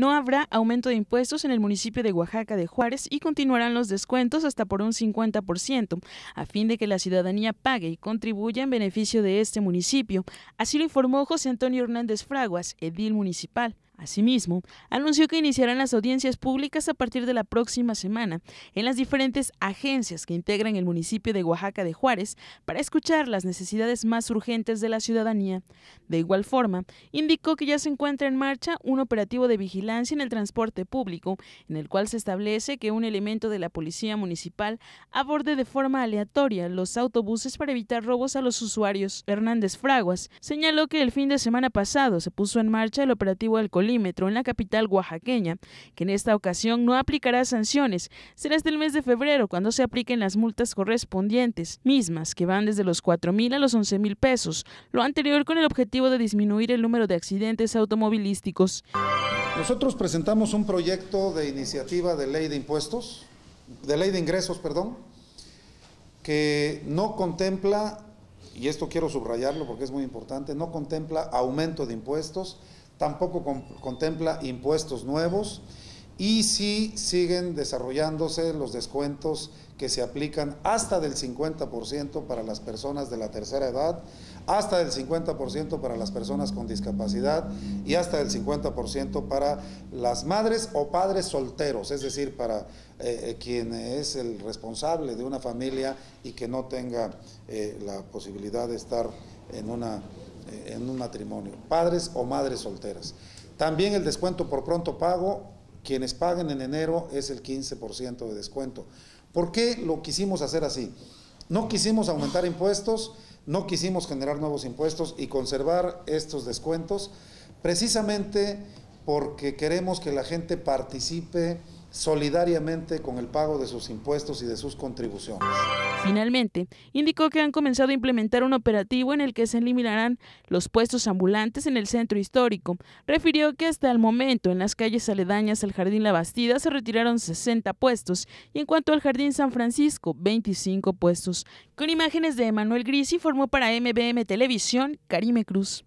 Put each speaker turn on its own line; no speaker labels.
No habrá aumento de impuestos en el municipio de Oaxaca de Juárez y continuarán los descuentos hasta por un 50%, a fin de que la ciudadanía pague y contribuya en beneficio de este municipio. Así lo informó José Antonio Hernández Fraguas, edil municipal. Asimismo, anunció que iniciarán las audiencias públicas a partir de la próxima semana en las diferentes agencias que integran el municipio de Oaxaca de Juárez para escuchar las necesidades más urgentes de la ciudadanía. De igual forma, indicó que ya se encuentra en marcha un operativo de vigilancia en el transporte público, en el cual se establece que un elemento de la policía municipal aborde de forma aleatoria los autobuses para evitar robos a los usuarios. Hernández Fraguas señaló que el fin de semana pasado se puso en marcha el operativo del en la capital oaxaqueña, que en esta ocasión no aplicará sanciones. Será hasta el mes de febrero cuando se apliquen las multas correspondientes, mismas que van desde los 4 mil a los 11 mil pesos, lo anterior con el objetivo de disminuir el número de accidentes automovilísticos.
Nosotros presentamos un proyecto de iniciativa de ley de impuestos, de ley de ingresos, perdón, que no contempla, y esto quiero subrayarlo porque es muy importante, no contempla aumento de impuestos, tampoco contempla impuestos nuevos y sí siguen desarrollándose los descuentos que se aplican hasta del 50% para las personas de la tercera edad, hasta del 50% para las personas con discapacidad y hasta del 50% para las madres o padres solteros, es decir, para eh, eh, quien es el responsable de una familia y que no tenga eh, la posibilidad de estar en una eh, en un matrimonio, padres o madres solteras. También el descuento por pronto pago, quienes paguen en enero es el 15% de descuento. ¿Por qué lo quisimos hacer así? No quisimos aumentar impuestos, no quisimos generar nuevos impuestos y conservar estos descuentos, precisamente porque queremos que la gente participe solidariamente con el pago de sus impuestos y de sus contribuciones.
Finalmente, indicó que han comenzado a implementar un operativo en el que se eliminarán los puestos ambulantes en el centro histórico. Refirió que hasta el momento en las calles aledañas al Jardín La Bastida se retiraron 60 puestos y en cuanto al Jardín San Francisco, 25 puestos. Con imágenes de Emanuel Gris, formó para MBM Televisión Karime Cruz.